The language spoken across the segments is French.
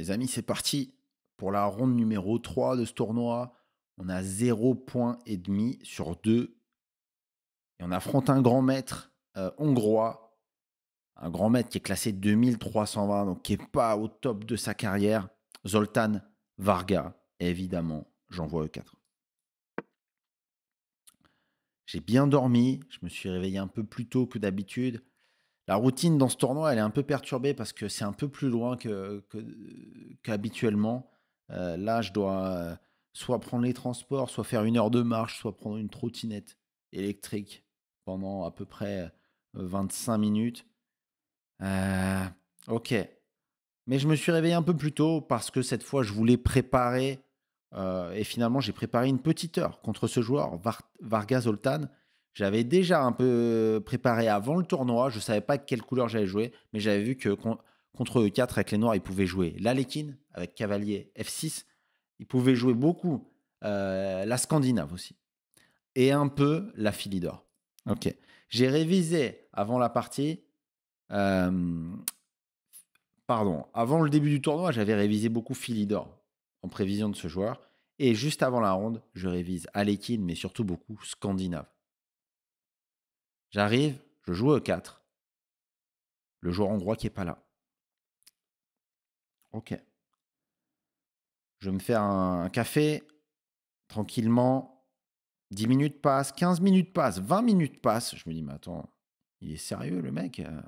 Les amis, c'est parti pour la ronde numéro 3 de ce tournoi. On a 0,5 points et demi sur 2. Et on affronte un grand maître euh, hongrois. Un grand maître qui est classé 2320, donc qui n'est pas au top de sa carrière. Zoltan Varga. Et évidemment, j'envoie E4. J'ai bien dormi, je me suis réveillé un peu plus tôt que d'habitude. La routine dans ce tournoi, elle est un peu perturbée parce que c'est un peu plus loin que, qu'habituellement. Euh, là, je dois euh, soit prendre les transports, soit faire une heure de marche, soit prendre une trottinette électrique pendant à peu près 25 euh, minutes. ok. Mais je me suis réveillé un peu plus tôt parce que cette fois, je voulais préparer. et finalement, j'ai préparé une petite heure contre ce joueur, Vargas oltan j'avais déjà un peu euh, préparé avant le tournoi, je ne savais pas quelle couleur j'allais jouer, mais j'avais vu que contre E4 avec les noirs, ils pouvaient jouer l'Alekin avec cavalier F6, ils pouvaient jouer beaucoup euh, la Scandinave aussi, et un peu la Philidor. Ok. J'ai révisé avant la partie, euh, pardon, avant le début du tournoi, j'avais révisé beaucoup Philidor en prévision de ce joueur, et juste avant la ronde, je révise Alekin, mais surtout beaucoup Scandinave. J'arrive, je joue au 4. Le joueur hongrois qui n'est pas là. Ok. Je me fais un café tranquillement. 10 minutes passent, 15 minutes passent, 20 minutes passent. Je me dis, mais attends, il est sérieux le mec euh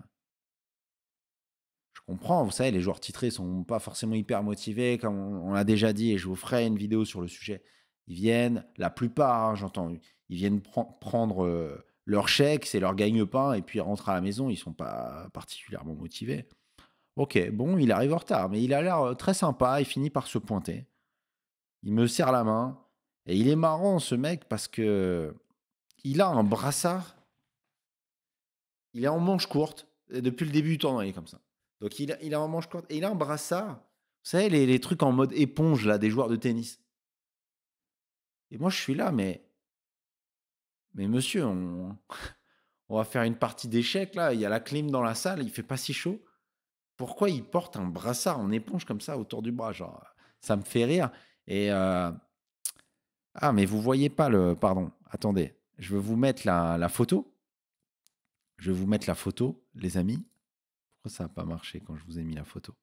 Je comprends, vous savez, les joueurs titrés sont pas forcément hyper motivés, comme on, l'a déjà dit, et je vous ferai une vidéo sur le sujet. Ils viennent, la plupart, hein, j'entends, ils viennent prendre. Euh, leur chèque, c'est leur gagne-pain, et puis ils rentrent à la maison, ils sont pas particulièrement motivés. Ok, bon, il arrive en retard, mais il a l'air euh, très sympa, il finit par se pointer. Il me serre la main, et il est marrant ce mec parce que il a un brassard, il est en manche courte, depuis le début du tournoi, il est comme ça. Donc il a, il a en manche courte, et il a un brassard, vous savez, les, les trucs en mode éponge, là, des joueurs de tennis. Et moi, je suis là, mais mais monsieur, on, va faire une partie d'échecs là, il y a la clim dans la salle, il fait pas si chaud. Pourquoi il porte un brassard en éponge comme ça autour du bras Genre, ça me fait rire. Et euh, ah, mais vous voyez pas le. Pardon, attendez, je vais vous mettre la, photo. Je vais vous mettre la photo, les amis. Pourquoi ça n'a pas marché quand je vous ai mis la photo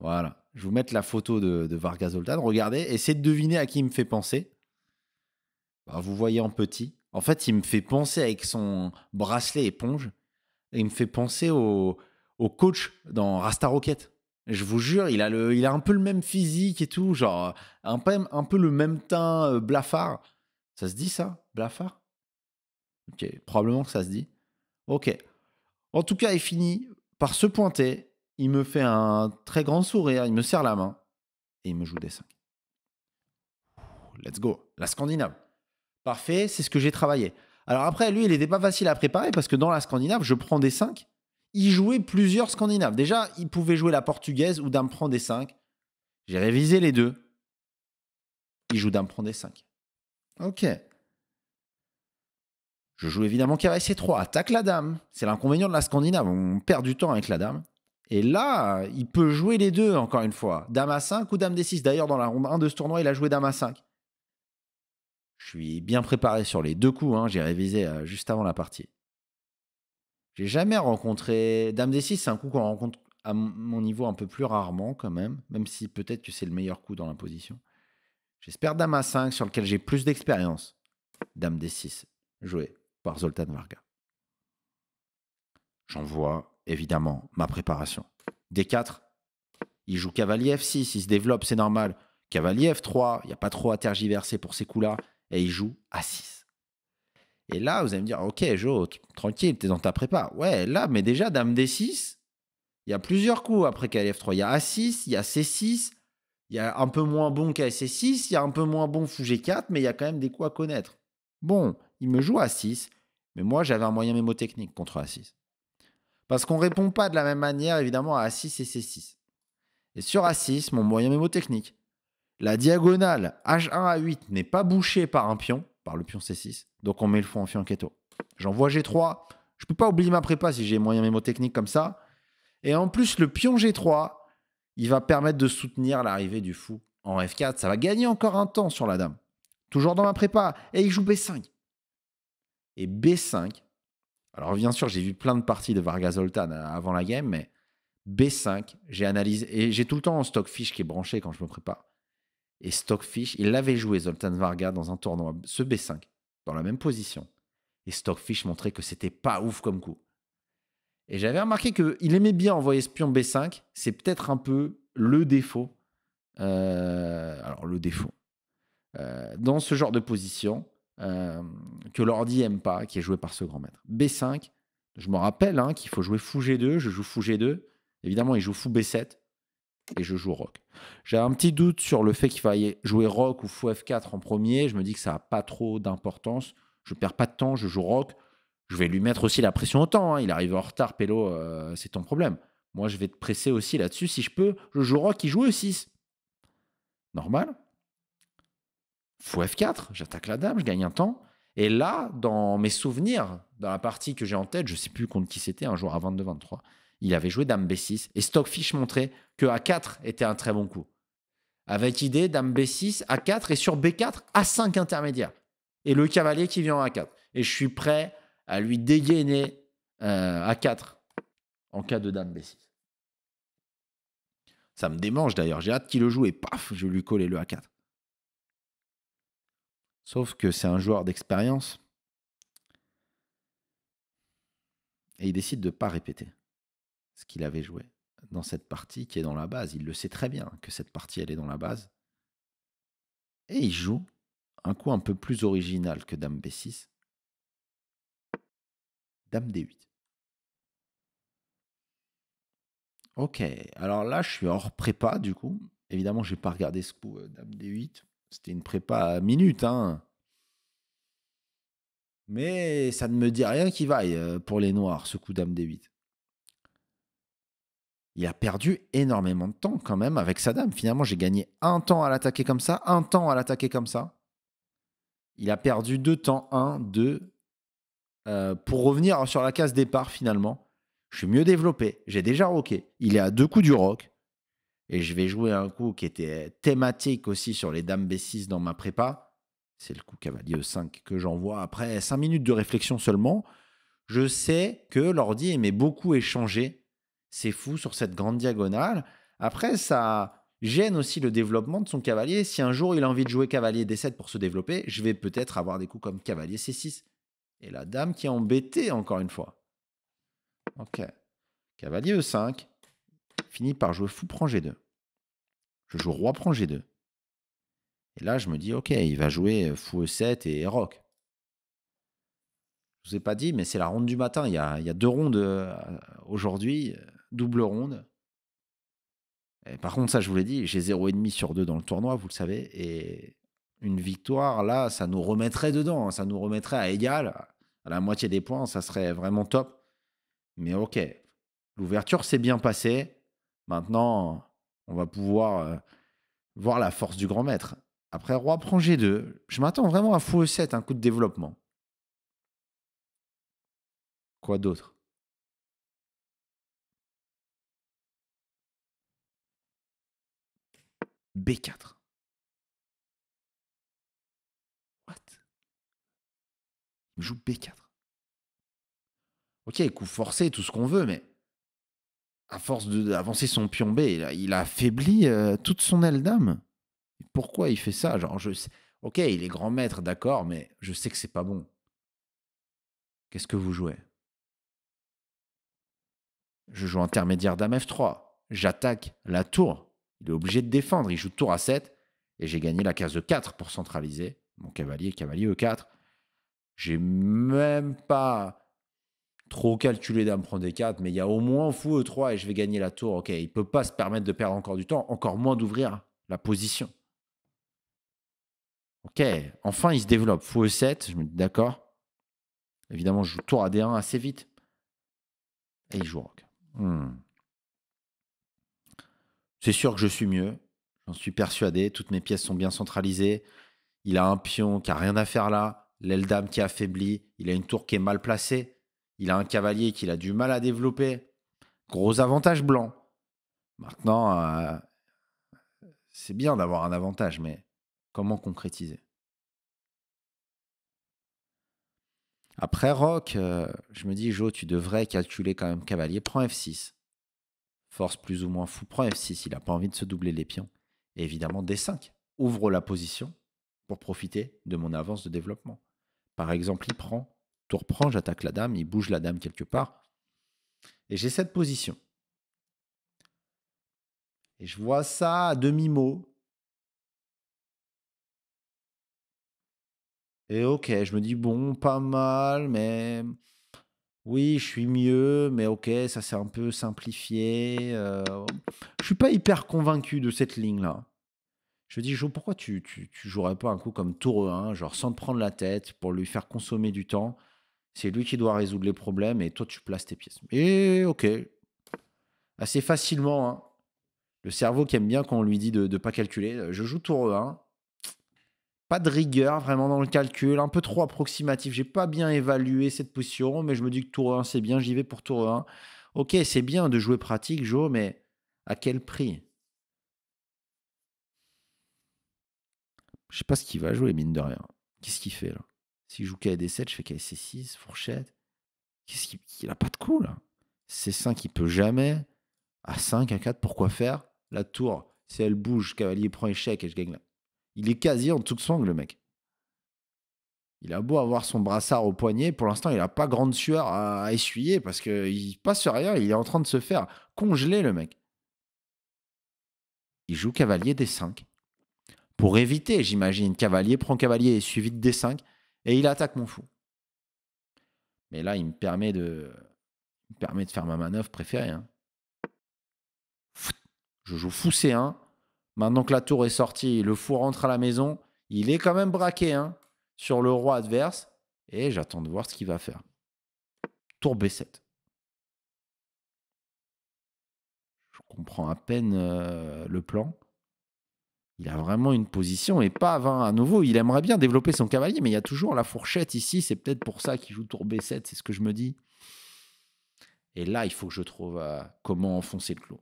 Voilà, je vais vous mettre la photo de, de Vargas Zoltan. Regardez, essayez de deviner à qui il me fait penser. Bah, vous voyez en petit. En fait, il me fait penser avec son bracelet éponge, il me fait penser au, coach dans Rasta Rocket. Je vous jure, il a, le, il a un peu le même physique et tout, genre un peu, un peu le même teint euh, blafard. Ça se dit ça Blafard Ok, probablement que ça se dit. Ok. En tout cas, il finit par se pointer. Il me fait un très grand sourire, il me serre la main et il me joue des 5. Let's go. La Scandinave. Parfait, c'est ce que j'ai travaillé. Alors après, lui, il n'était pas facile à préparer parce que dans la Scandinave, je prends des 5. Il jouait plusieurs Scandinaves. Déjà, il pouvait jouer la portugaise ou Dame prend des 5. J'ai révisé les deux. Il joue Dame prend des 5. Ok. Je joue évidemment carré 3 attaque la dame. C'est l'inconvénient de la Scandinave, on perd du temps avec la dame. Et là, il peut jouer les deux, encore une fois. Dame à 5 ou dame des 6 D'ailleurs, dans la ronde 1 de ce tournoi, il a joué dame à 5. Je suis bien préparé sur les deux coups, hein, j'ai révisé juste avant la partie. J'ai jamais rencontré. Dame D6, c'est un coup qu'on rencontre à mon niveau un peu plus rarement quand même, même si peut-être que c'est le meilleur coup dans la position. J'espère Dame A5 sur lequel j'ai plus d'expérience. Dame D6, joué par Zoltan Varga. J'en vois évidemment ma préparation. D4, il joue cavalier F6, il se développe, c'est normal. Cavalier F3, il n'y a pas trop à tergiverser pour ces coups-là et il joue à 6. Et là, vous allez me dire, ok, Jo, tranquille, t'es dans ta prépa. Ouais, là, mais déjà, Dame D6, il y a plusieurs coups après KLF3. Il y a A6, il y a C6, il y a un peu moins bon KSC6, il y a un peu moins bon Fou G4, mais il y a quand même des coups à connaître. Bon, il me joue A6, mais moi, j'avais un moyen mémotechnique contre A6. Parce qu'on ne répond pas de la même manière, évidemment, à A6 et C6. Et sur A6, mon moyen mémotechnique, la diagonale H1 à 8 n'est pas bouchée par un pion, par le pion C6. Donc on met le fou en j'en J'envoie G3. Je ne peux pas oublier ma prépa si j'ai moyen mémotechnique comme ça. Et en plus, le pion G3, il va permettre de soutenir l'arrivée du fou en F4. Ça va gagner encore un temps sur la dame. Toujours dans ma prépa. Et il joue B5. Et B5. Alors bien sûr, j'ai vu plein de parties de Vargas Zoltan euh, avant la game, mais B5, j'ai analysé. Et j'ai tout le temps un stock fiche qui est branché quand je me prépare. Et Stockfish, il l'avait joué Zoltan Varga dans un tournoi, ce B5, dans la même position. Et Stockfish montrait que c'était pas ouf comme coup. Et j'avais remarqué qu'il aimait bien envoyer pion B5. C'est peut-être un peu le défaut. Euh, alors, le défaut. Euh, dans ce genre de position euh, que l'ordi aime pas, qui est joué par ce grand maître. B5, je me rappelle hein, qu'il faut jouer fou G2, je joue fou G2. Évidemment, il joue fou B7 et je joue rock. J'ai un petit doute sur le fait qu'il fallait jouer rock ou fou F4 en premier. Je me dis que ça n'a pas trop d'importance. Je perds pas de temps, je joue rock. Je vais lui mettre aussi la pression au temps. Hein. Il arrive en retard, Pélo, euh, c'est ton problème. Moi, je vais te presser aussi là-dessus. Si je peux, je joue rock, il joue E6. Normal. Fou F4, j'attaque la dame, je gagne un temps. Et là, dans mes souvenirs, dans la partie que j'ai en tête, je sais plus contre qui c'était, un joueur à 22-23, il avait joué Dame B6 et Stockfish montrait que A4 était un très bon coup. Avec idée, Dame B6, A4 et sur B4, A5 intermédiaire. Et le cavalier qui vient en A4. Et je suis prêt à lui dégainer euh, A4 en cas de Dame B6. Ça me démange d'ailleurs, j'ai hâte qu'il le joue et paf, je lui coller le A4. Sauf que c'est un joueur d'expérience. Et il décide de ne pas répéter ce qu'il avait joué dans cette partie qui est dans la base. Il le sait très bien que cette partie, elle est dans la base. Et il joue un coup un peu plus original que Dame B6. Dame D8. Ok, alors là, je suis hors prépa du coup. Évidemment, je n'ai pas regardé ce coup euh, Dame D8. C'était une prépa minute, hein. Mais ça ne me dit rien qui vaille euh, pour les noirs, ce coup Dame D8 il a perdu énormément de temps quand même avec sa dame. Finalement, j'ai gagné un temps à l'attaquer comme ça, un temps à l'attaquer comme ça. Il a perdu deux temps, un, deux. Euh, pour revenir sur la case départ, finalement, je suis mieux développé. J'ai déjà rocké. Il est à deux coups du rock. Et je vais jouer un coup qui était thématique aussi sur les dames B6 dans ma prépa. C'est le coup cavalier E5 que j'envoie après cinq minutes de réflexion seulement. Je sais que l'ordi aimait beaucoup échanger c'est fou sur cette grande diagonale. Après, ça gêne aussi le développement de son cavalier. Si un jour il a envie de jouer cavalier D7 pour se développer, je vais peut-être avoir des coups comme cavalier C6. Et la dame qui est embêtée, encore une fois. Ok. Cavalier E5. Fini par jouer fou, prend G2. Je joue roi, prend G2. Et là, je me dis, ok, il va jouer fou E7 et rock. Je vous ai pas dit, mais c'est la ronde du matin. Il y a, il y a deux rondes euh, aujourd'hui. Euh, double ronde. par contre, ça, je vous l'ai dit, j'ai 0,5 sur 2 dans le tournoi, vous le savez. Et une victoire, là, ça nous remettrait dedans. Hein, ça nous remettrait à égal, à la moitié des points. Ça serait vraiment top. Mais OK, l'ouverture s'est bien passée. Maintenant, on va pouvoir euh, voir la force du grand maître. Après, roi prend G2. Je m'attends vraiment à fou 7 e un coup de développement. Quoi d'autre B4. What Il joue B4. Ok, coup forcé, tout ce qu'on veut, mais à force d'avancer son pion B, il a, affaibli euh, toute son aile d'âme. Pourquoi il fait ça Genre, je Ok, il est grand maître, d'accord, mais je sais que c'est pas bon. Qu'est-ce que vous jouez Je joue intermédiaire dame F3. J'attaque la tour. Il est obligé de défendre. Il joue tour à 7 et j'ai gagné la case de 4 pour centraliser mon cavalier, cavalier E4. J'ai même pas trop calculé d'un prendre des 4, mais il y a au moins fou E3 et je vais gagner la tour. Ok, il peut pas se permettre de perdre encore du temps, encore moins d'ouvrir la position. Ok, enfin il se développe. Fou E7, je me dis d'accord. Évidemment, je joue tour à D1 assez vite. Et il joue rock. C'est sûr que je suis mieux, j'en suis persuadé, toutes mes pièces sont bien centralisées, il a un pion qui n'a rien à faire là, l'aile dame qui est affaiblie, il a une tour qui est mal placée, il a un cavalier qu'il a du mal à développer. Gros avantage blanc. Maintenant, euh, c'est bien d'avoir un avantage, mais comment concrétiser Après Rock, euh, je me dis, Joe, tu devrais calculer quand même cavalier, prends F6 force plus ou moins fou prend F6, il n'a pas envie de se doubler les pions. Et évidemment, D5 ouvre la position pour profiter de mon avance de développement. Par exemple, il prend, tour prend, j'attaque la dame, il bouge la dame quelque part. Et j'ai cette position. Et je vois ça à demi-mot. Et ok, je me dis, bon, pas mal, mais oui, je suis mieux, mais ok, ça c'est un peu simplifié. Je euh. je suis pas hyper convaincu de cette ligne-là. Je dis, pourquoi tu, tu, jouerais pas un coup comme tour 1, hein, genre sans te prendre la tête, pour lui faire consommer du temps C'est lui qui doit résoudre les problèmes et toi tu places tes pièces. Et ok, assez facilement. Hein. Le cerveau qui aime bien quand on lui dit de ne pas calculer, je joue tour 1. » pas de rigueur vraiment dans le calcul, un peu trop approximatif. J'ai pas bien évalué cette position, mais je me dis que tour 1, c'est bien, j'y vais pour tour 1. Ok, c'est bien de jouer pratique, Joe, mais à quel prix Je sais pas ce qu'il va jouer, mine de rien. Qu'est-ce qu'il fait là S'il joue KD7, je fais KC6, fourchette. Qu'est-ce qu'il il a pas de coup là C5, il peut jamais. a 5, à 4, pourquoi faire La tour, si elle bouge, cavalier prend échec et je gagne là. Il est quasi en sang le mec. Il a beau avoir son brassard au poignet, pour l'instant, il n'a pas grande sueur à, essuyer parce qu'il passe rien, il est en train de se faire congeler, le mec. Il joue cavalier d 5 pour éviter, j'imagine. Cavalier prend cavalier et suivi de D5 et il attaque mon fou. Mais là, il me permet de, me permet de faire ma manœuvre préférée. Hein. Je joue fou C1, Maintenant que la tour est sortie, le fou rentre à la maison. Il est quand même braqué hein, sur le roi adverse. Et j'attends de voir ce qu'il va faire. Tour B7. Je comprends à peine euh, le plan. Il a vraiment une position et pas 20 à nouveau. Il aimerait bien développer son cavalier, mais il y a toujours la fourchette ici. C'est peut-être pour ça qu'il joue tour B7, c'est ce que je me dis. Et là, il faut que je trouve euh, comment enfoncer le clou.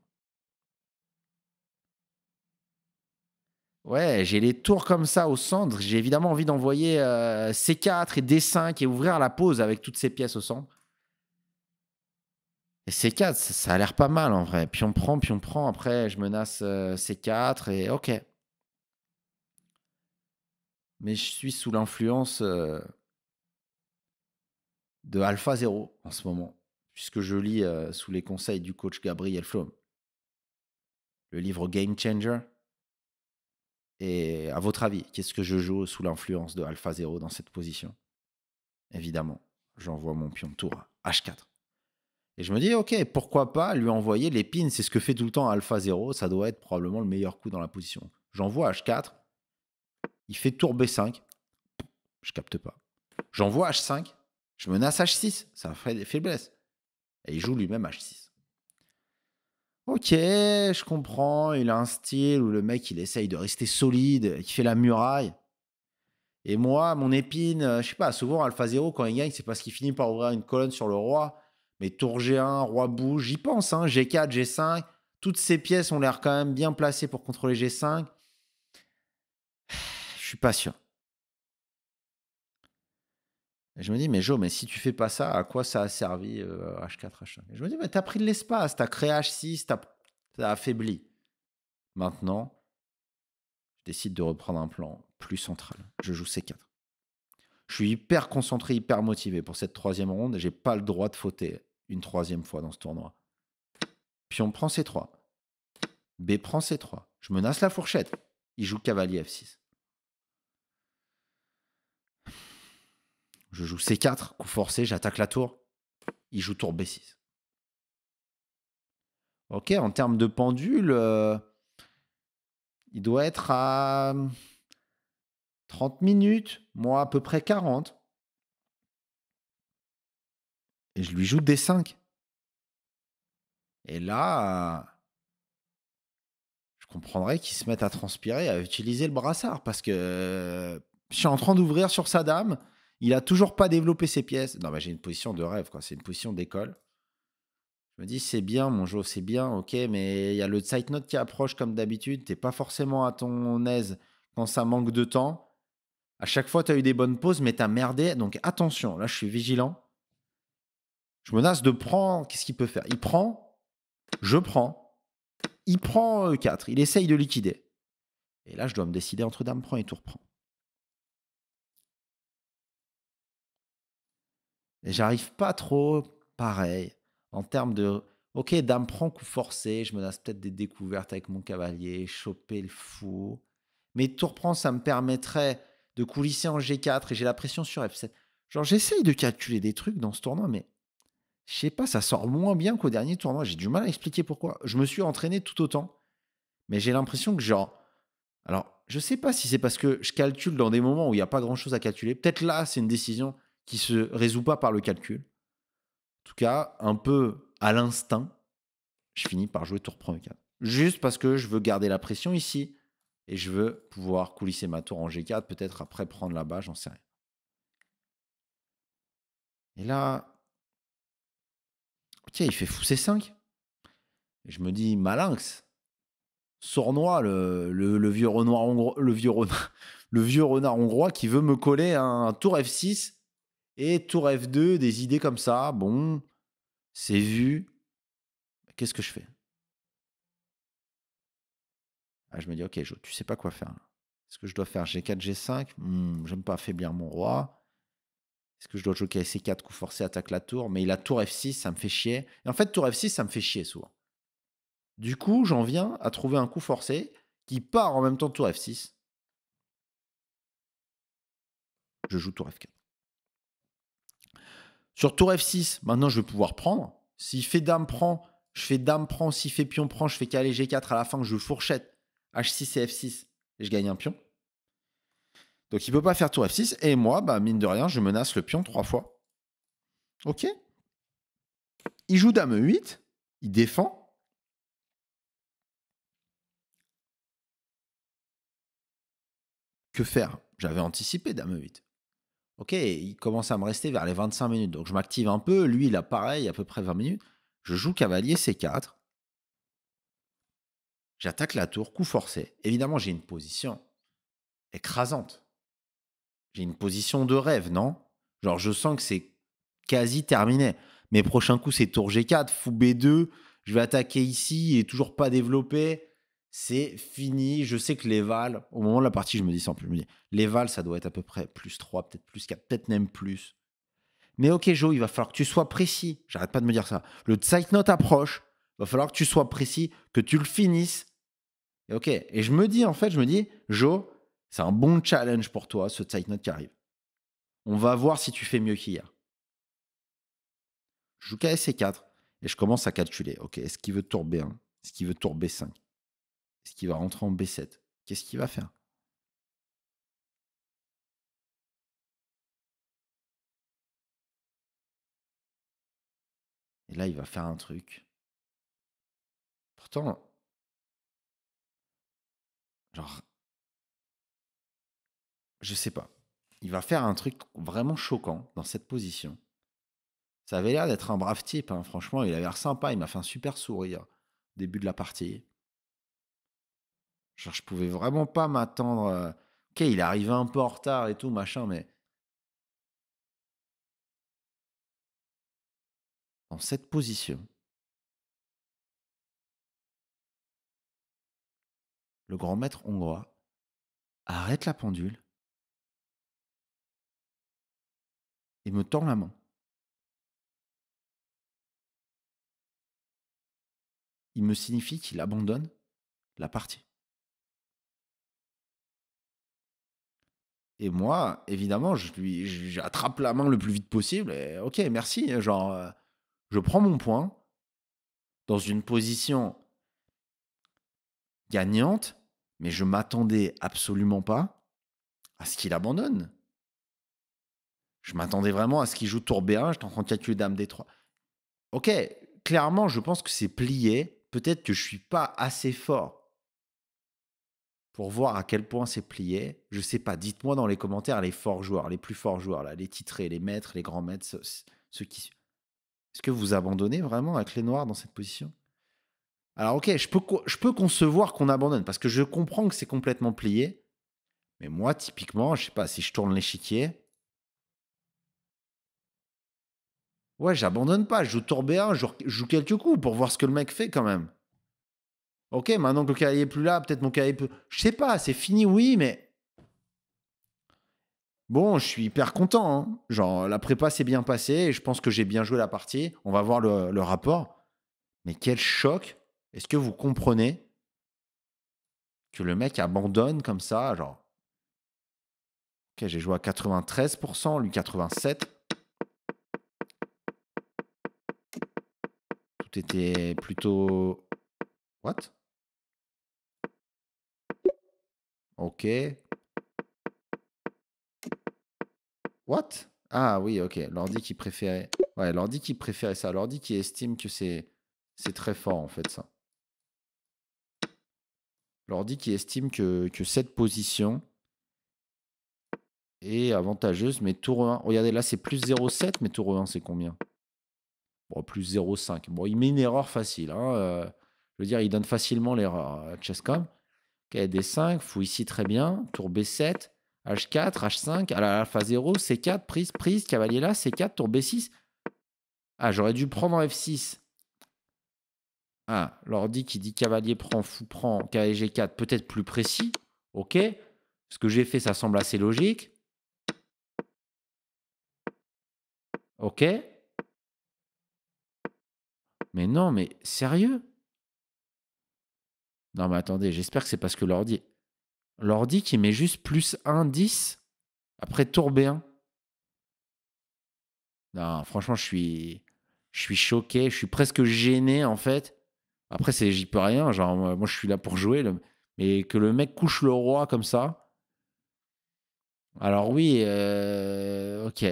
Ouais, j'ai les tours comme ça au centre. J'ai évidemment envie d'envoyer euh, C4 et D5 et ouvrir la pause avec toutes ces pièces au centre. Et C4, ça, a l'air pas mal en vrai. Puis on prend, puis on prend. Après, je menace euh, C4 et ok. Mais je suis sous l'influence euh, de Alpha 0 en ce moment, puisque je lis sous les conseils du coach Gabriel Flom le livre Game Changer et à votre avis, qu'est-ce que je joue sous l'influence de Alpha 0 dans cette position Évidemment, j'envoie mon pion de tour à H4. Et je me dis, ok, pourquoi pas lui envoyer l'épine C'est ce que fait tout le temps Alpha 0, ça doit être probablement le meilleur coup dans la position. J'envoie H4, il fait tour B5, je capte pas. J'envoie H5, je menace H6, ça fait des faiblesses. Et il joue lui-même H6. Ok, je comprends. Il a un style où le mec, il essaye de rester solide, qui fait la muraille. Et moi, mon épine, euh, je sais pas, souvent Alpha 0, quand il gagne, c'est parce qu'il finit par ouvrir une colonne sur le roi. Mais tour G1, roi bouge, j'y pense. G4, hein. G5, toutes ces pièces ont l'air quand même bien placées pour contrôler G5. Je suis pas sûr je me dis, mais Joe, mais si tu fais pas ça, à quoi ça a servi H4, euh, H5 Je me dis, mais tu as pris de l'espace, tu as créé H6, tu as, affaibli. Maintenant, je décide de reprendre un plan plus central. Je joue C4. Je suis hyper concentré, hyper motivé pour cette troisième ronde. J'ai pas le droit de fauter une troisième fois dans ce tournoi. Puis on prend C3. B prend C3. Je menace la fourchette. Il joue cavalier F6. Je joue C4, coup forcé, j'attaque la tour. Il joue tour B6. Ok, en termes de pendule, euh, il doit être à 30 minutes, moi à peu près 40. Et je lui joue D5. Et là, euh, je comprendrais qu'il se mette à transpirer, à utiliser le brassard, parce que euh, je suis en train d'ouvrir sur sa dame. Il a toujours pas développé ses pièces. Non, mais j'ai une position de rêve, quoi. C'est une position d'école. Je me dis, c'est bien, mon Joe, c'est bien, ok, mais il y a le side note qui approche comme d'habitude. Tu n'es pas forcément à ton aise quand ça manque de temps. À chaque fois, tu as eu des bonnes pauses, mais tu as merdé. Donc attention, là, je suis vigilant. Je menace de prendre. Qu'est-ce qu'il peut faire Il prend. Je prends. Il prend 4. Euh, il essaye de liquider. Et là, je dois me décider entre dame prend et tour prend. j'arrive pas trop pareil en termes de ok, dame prend coup forcé, je me peut-être des découvertes avec mon cavalier, choper le fou. Mais tour prend, ça me permettrait de coulisser en G4 et j'ai la pression sur F7. Genre, j'essaye de calculer des trucs dans ce tournoi, mais je sais pas, ça sort moins bien qu'au dernier tournoi. J'ai du mal à expliquer pourquoi. Je me suis entraîné tout autant, mais j'ai l'impression que, genre, alors, je sais pas si c'est parce que je calcule dans des moments où il n'y a pas grand chose à calculer. Peut-être là, c'est une décision qui se résout pas par le calcul. En tout cas, un peu à l'instinct, je finis par jouer tour 1 4 Juste parce que je veux garder la pression ici et je veux pouvoir coulisser ma tour en g4, peut-être après prendre là-bas, j'en sais rien. Et là, tiens, il fait fou c5. je me dis, malinx, sournois, le, le, vieux renard hongrois, le vieux le vieux renard hongrois qui veut me coller un tour f6 et Tour F2, des idées comme ça, bon, c'est vu. Qu'est-ce que je fais ah, Je me dis, ok, je, tu sais pas quoi faire. Est-ce que je dois faire G4, G5 mmh, J'aime pas affaiblir mon roi. Est-ce que je dois jouer C4, coup forcé, attaque la tour Mais il a tour F6, ça me fait chier. Et en fait, tour F6, ça me fait chier souvent. Du coup, j'en viens à trouver un coup forcé qui part en même temps tour F6. Je joue tour F4. Sur tour F6, maintenant je vais pouvoir prendre. S'il fait dame prend, je fais dame prend, s'il fait pion prend, je fais caler G4 à la fin, je fourchette H6 et F6 et je gagne un pion. Donc il peut pas faire tour F6 et moi, bah, mine de rien, je menace le pion trois fois. Ok Il joue dame 8 il défend. Que faire J'avais anticipé dame 8 Ok, il commence à me rester vers les 25 minutes. Donc je m'active un peu. Lui, il a pareil, à peu près 20 minutes. Je joue cavalier C4. J'attaque la tour, coup forcé. Évidemment, j'ai une position écrasante. J'ai une position de rêve, non Genre, je sens que c'est quasi terminé. Mes prochains coups, c'est tour G4, fou B2. Je vais attaquer ici et toujours pas développé c'est fini. Je sais que les VAL, au moment de la partie, je me dis sans plus, je les VAL, ça doit être à peu près plus 3, peut-être plus 4, peut-être même plus. Mais ok, Joe, il va falloir que tu sois précis. J'arrête pas de me dire ça. Le note approche, il va falloir que tu sois précis, que tu le finisses. Et ok, et je me dis, en fait, je me dis, Joe, c'est un bon challenge pour toi, ce note qui arrive. On va voir si tu fais mieux qu'hier. Je joue ksc 4 et je commence à calculer. Ok, est-ce qu'il veut b 1 Est-ce qu'il veut tour b 5 est-ce qu'il va rentrer en B7 Qu'est-ce qu'il va faire Et là, il va faire un truc. Pourtant, genre, je sais pas. Il va faire un truc vraiment choquant dans cette position. Ça avait l'air d'être un brave type, hein. franchement, il avait l'air sympa, il m'a fait un super sourire au début de la partie. Je je pouvais vraiment pas m'attendre. Euh, ok, il arrivait un peu en retard et tout, machin, mais. Dans cette position, le grand maître hongrois arrête la pendule et me tend la main. Il me signifie qu'il abandonne la partie. Et moi, évidemment, je lui j'attrape la main le plus vite possible. ok, merci. Hein, genre, euh, je prends mon point dans une position gagnante, mais je m'attendais absolument pas à ce qu'il abandonne. Je m'attendais vraiment à ce qu'il joue tour B1, je t'en de dame D3. Ok, clairement, je pense que c'est plié. Peut-être que je suis pas assez fort pour voir à quel point c'est plié. Je sais pas, dites-moi dans les commentaires les forts joueurs, les plus forts joueurs, là, les titrés, les maîtres, les grands maîtres, ceux, qui. Est-ce que vous abandonnez vraiment avec les noirs dans cette position Alors, ok, je peux, je peux concevoir qu'on abandonne parce que je comprends que c'est complètement plié. Mais moi, typiquement, je sais pas, si je tourne l'échiquier. Ouais, j'abandonne pas, je joue tour B1, je joue quelques coups pour voir ce que le mec fait quand même. Ok, maintenant que le cahier est plus là, peut-être mon cahier peut. Je sais pas, c'est fini, oui, mais. Bon, je suis hyper content. Hein. Genre, la prépa s'est bien passée je pense que j'ai bien joué la partie. On va voir le, rapport. Mais quel choc Est-ce que vous comprenez que le mec abandonne comme ça Genre. Ok, j'ai joué à 93%, lui 87%. Tout était plutôt What? Ok. What? Ah oui, ok. L'ordi qui préférait. Ouais, l'ordi qui préférait ça. L'ordi qui estime que c'est c'est très fort en fait ça. L'ordi qui estime que, que, cette position est avantageuse, mais tour 1. Regardez là, c'est plus 0,7, mais tour 1, c'est combien Bon, plus 0,5. Bon, il met une erreur facile. Hein, euh. Je veux dire, il donne facilement l'erreur. Chesscom, KD5, fou ici très bien, tour B7, H4, H5, à alpha 0, C4, prise, prise, cavalier là, C4, tour B6. Ah, j'aurais dû prendre en F6. Ah, l'ordi qui dit cavalier prend, fou prend, kg 4 peut-être plus précis. Ok, ce que j'ai fait, ça semble assez logique. Ok. Mais non, mais sérieux non, mais attendez, j'espère que c'est parce que l'ordi. L'ordi qui met juste plus 1, 10 après tour B1. Non, franchement, je suis, je suis choqué, je suis presque gêné en fait. Après, c'est j'y peux rien. Genre, moi, je suis là pour jouer. Mais que le mec couche le roi comme ça. Alors, oui, euh, ok.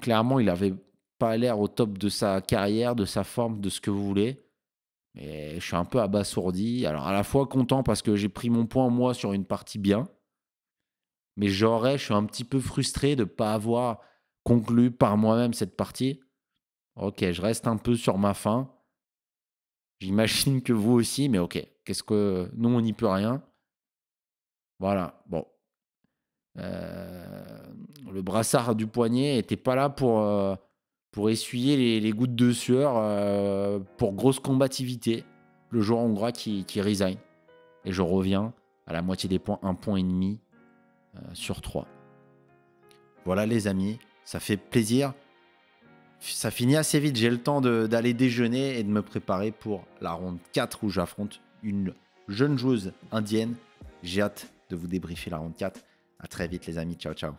Clairement, il n'avait pas l'air au top de sa carrière, de sa forme, de ce que vous voulez je suis un peu abasourdi. Alors, à la fois content parce que j'ai pris mon point, moi, sur une partie bien. Mais j'aurais, je suis un petit peu frustré de ne pas avoir conclu par moi-même cette partie. Ok, je reste un peu sur ma faim. J'imagine que vous aussi, mais ok. Qu'est-ce que. Nous, on n'y peut rien. Voilà, bon. Euh, le brassard du poignet n'était pas là pour. Euh, pour essuyer les, gouttes de sueur euh, pour grosse combativité. Le joueur hongrois qui, qui Et je reviens à la moitié des points, un point et demi euh, sur trois. Voilà les amis, ça fait plaisir. Ça finit assez vite, j'ai le temps d'aller déjeuner et de me préparer pour la ronde 4 où j'affronte une jeune joueuse indienne. J'ai hâte de vous débriefer la ronde 4. À très vite les amis, ciao ciao.